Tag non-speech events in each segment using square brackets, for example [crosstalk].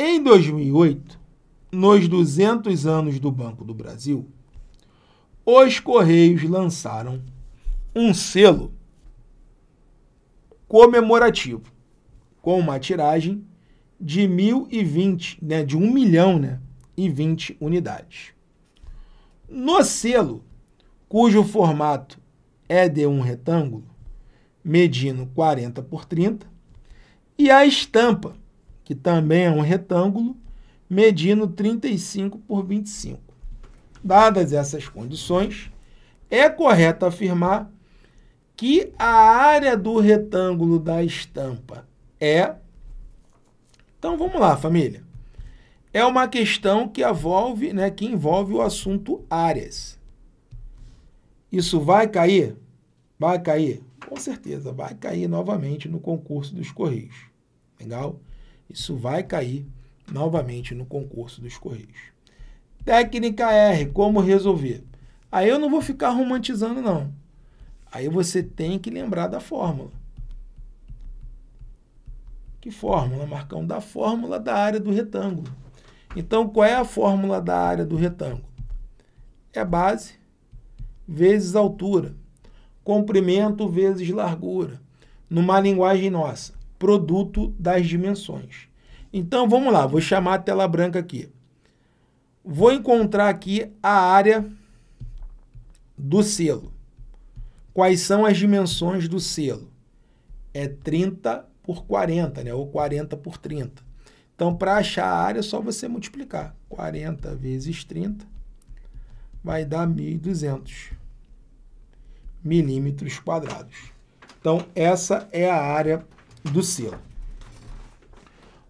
Em 2008, nos 200 anos do Banco do Brasil, os Correios lançaram um selo comemorativo com uma tiragem de 1020, né, de 1 milhão, né, e 20 unidades. No selo, cujo formato é de um retângulo medindo 40 por 30, e a estampa que também é um retângulo, medindo 35 por 25. Dadas essas condições, é correto afirmar que a área do retângulo da estampa é. Então vamos lá, família. É uma questão que envolve, né, que envolve o assunto áreas. Isso vai cair? Vai cair? Com certeza, vai cair novamente no concurso dos Correios. Legal? Isso vai cair novamente no concurso dos Correios. Técnica R, como resolver? Aí eu não vou ficar romantizando, não. Aí você tem que lembrar da fórmula. Que fórmula, Marcão? Da fórmula da área do retângulo. Então, qual é a fórmula da área do retângulo? É base vezes altura, comprimento vezes largura, numa linguagem nossa produto das dimensões. Então vamos lá, vou chamar a tela branca aqui. Vou encontrar aqui a área do selo. Quais são as dimensões do selo? É 30 por 40, né? ou 40 por 30. Então, para achar a área, é só você multiplicar. 40 vezes 30 vai dar 1.200 milímetros quadrados. Então, essa é a área do selo.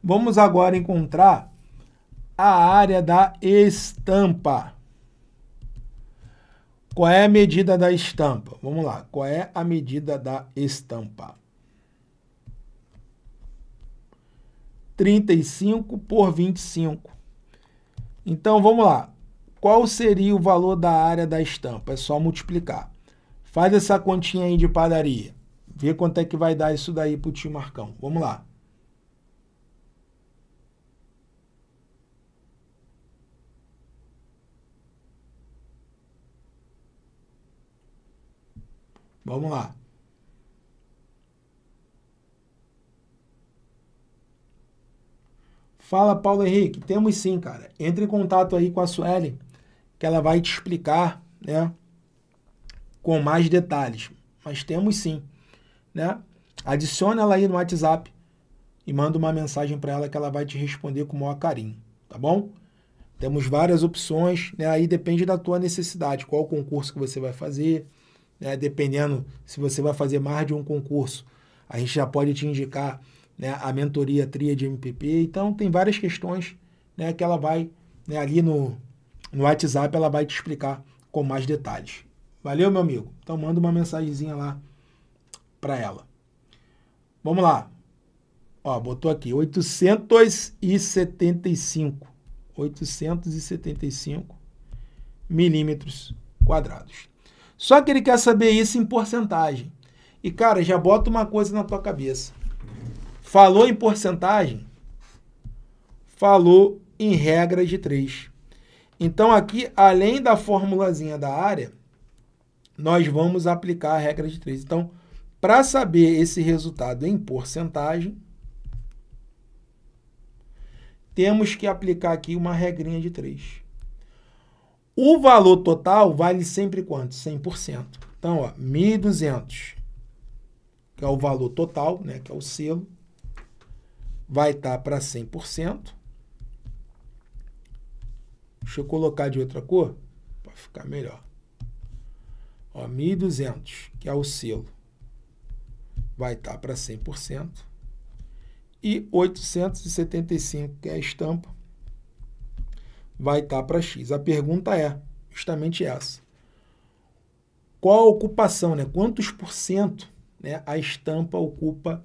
Vamos agora encontrar a área da estampa. Qual é a medida da estampa? Vamos lá. Qual é a medida da estampa? 35 por 25. Então, vamos lá. Qual seria o valor da área da estampa? É só multiplicar. Faz essa continha aí de padaria. Ver quanto é que vai dar isso daí pro tio Marcão. Vamos lá. Vamos lá. Fala, Paulo Henrique. Temos sim, cara. Entre em contato aí com a Sueli, que ela vai te explicar, né? Com mais detalhes. Mas temos sim né? Adiciona ela aí no WhatsApp e manda uma mensagem para ela que ela vai te responder com o maior carinho, tá bom? Temos várias opções, né? Aí depende da tua necessidade, qual concurso que você vai fazer, né? Dependendo se você vai fazer mais de um concurso, a gente já pode te indicar, né, a mentoria tria de MPP. Então tem várias questões, né, que ela vai, né, ali no no WhatsApp ela vai te explicar com mais detalhes. Valeu, meu amigo. Então manda uma mensagenzinha lá para ela. Vamos lá. Ó, botou aqui 875. 875 milímetros quadrados. Só que ele quer saber isso em porcentagem. E, cara, já bota uma coisa na tua cabeça. Falou em porcentagem? Falou em regra de 3. Então, aqui, além da formulazinha da área, nós vamos aplicar a regra de 3. Então, para saber esse resultado em porcentagem, temos que aplicar aqui uma regrinha de 3. O valor total vale sempre quanto? 100%. Então, ó, 1.200, que é o valor total, né, que é o selo, vai estar tá para 100%. Deixa eu colocar de outra cor para ficar melhor. Ó, 1.200, que é o selo vai estar tá para 100%. E 875, que é a estampa, vai estar tá para X. A pergunta é justamente essa. Qual a ocupação, né? Quantos por cento né, a estampa ocupa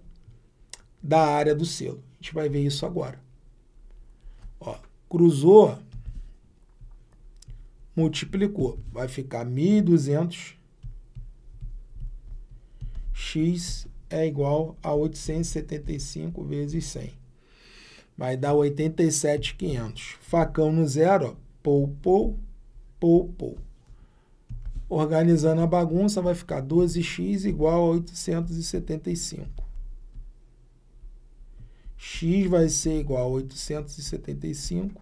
da área do selo? A gente vai ver isso agora. Ó, cruzou, multiplicou, vai ficar 1.200 x é igual a 875 vezes 100. Vai dar 87,500. Facão no zero, ó. Pou, pou, pou, pou. Organizando a bagunça, vai ficar 12x igual a 875. x vai ser igual a 875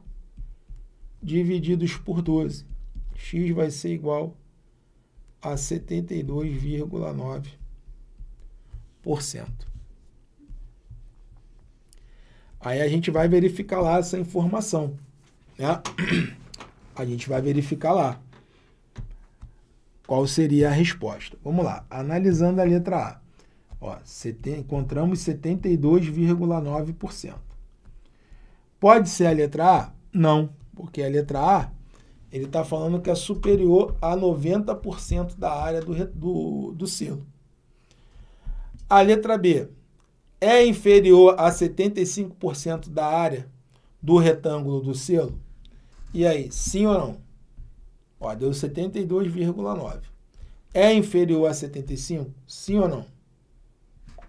divididos por 12. x vai ser igual a 72,9 Aí a gente vai verificar lá essa informação. Né? [clears throat] A gente vai verificar lá qual seria a resposta. Vamos lá, analisando a letra A. Ó, seten, encontramos 72,9%. Pode ser a letra A? Não, porque a letra A ele está falando que é superior a 90% da área do, do, do selo. A letra B é inferior a 75% da área do retângulo do selo? E aí, sim ou não? Ó, deu 72,9. É inferior a 75? Sim ou não?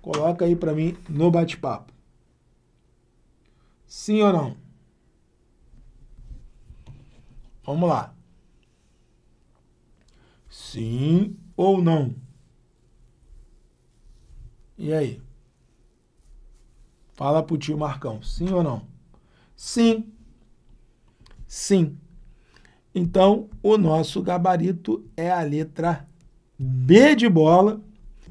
Coloca aí para mim no bate-papo. Sim ou não? Vamos lá. Sim ou não? E aí? Fala pro tio Marcão, sim ou não? Sim. Sim. Então, o nosso gabarito é a letra B de bola.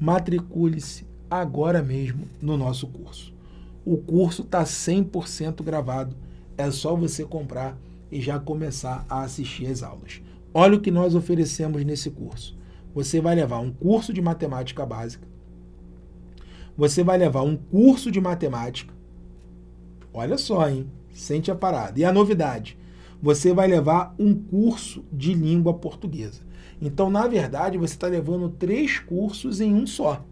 Matricule-se agora mesmo no nosso curso. O curso está 100% gravado. É só você comprar e já começar a assistir as aulas. Olha o que nós oferecemos nesse curso. Você vai levar um curso de matemática básica, você vai levar um curso de matemática. Olha só, hein? Sente a parada. E a novidade, você vai levar um curso de língua portuguesa. Então, na verdade, você está levando três cursos em um só.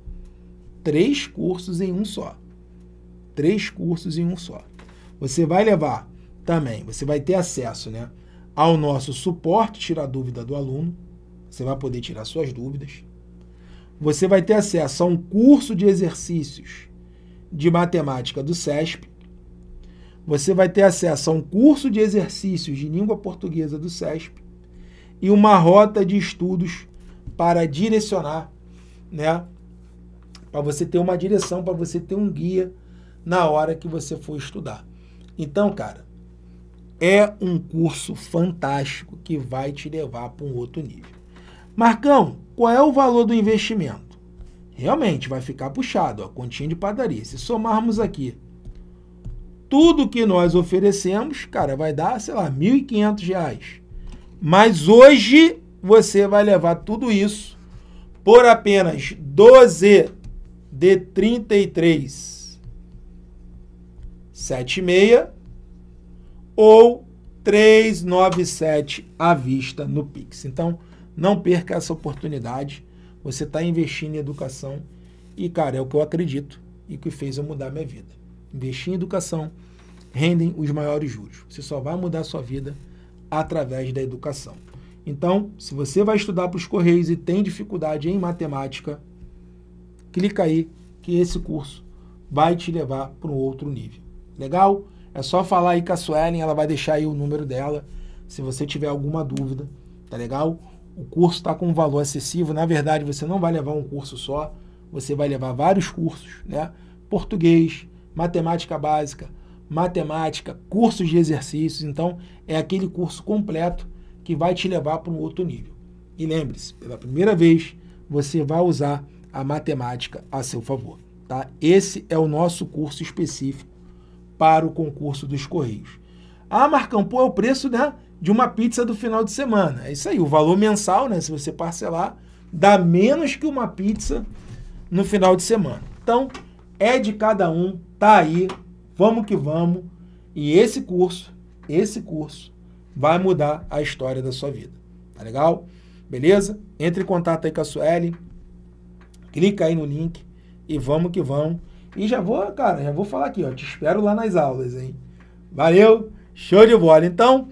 Três cursos em um só. Três cursos em um só. Você vai levar também, você vai ter acesso né, ao nosso suporte, tirar dúvida do aluno. Você vai poder tirar suas dúvidas você vai ter acesso a um curso de exercícios de matemática do SESP, você vai ter acesso a um curso de exercícios de língua portuguesa do SESP e uma rota de estudos para direcionar, né? Para você ter uma direção, para você ter um guia na hora que você for estudar. Então, cara, é um curso fantástico que vai te levar para um outro nível. Marcão, qual é o valor do investimento? Realmente vai ficar puxado, a continha de padaria. Se somarmos aqui tudo que nós oferecemos, cara, vai dar, sei lá, R$ 1.500. Mas hoje você vai levar tudo isso por apenas 12 de 33 76 ou 397 à vista no Pix. Então, não perca essa oportunidade. Você está investindo em educação e, cara, é o que eu acredito e que fez eu mudar minha vida. Investir em educação rendem os maiores juros. Você só vai mudar a sua vida através da educação. Então, se você vai estudar para os Correios e tem dificuldade em matemática, clica aí que esse curso vai te levar para um outro nível. Legal? É só falar aí com a Suelen, ela vai deixar aí o número dela, se você tiver alguma dúvida, tá legal? o curso está com um valor acessível. Na verdade, você não vai levar um curso só, você vai levar vários cursos, né? Português, matemática básica, matemática, cursos de exercícios. Então, é aquele curso completo que vai te levar para um outro nível. E lembre-se, pela primeira vez, você vai usar a matemática a seu favor. Tá? Esse é o nosso curso específico para o concurso dos Correios. Ah, Marcão, pô, é o preço né, de uma pizza do final de semana. É isso aí, o valor mensal, né? Se você parcelar, dá menos que uma pizza no final de semana. Então, é de cada um, tá aí, vamos que vamos. E esse curso, esse curso, vai mudar a história da sua vida. Tá legal? Beleza? Entre em contato aí com a Sueli, clica aí no link e vamos que vamos. E já vou, cara, já vou falar aqui, ó. Te espero lá nas aulas, hein? Valeu! Show de bola, então.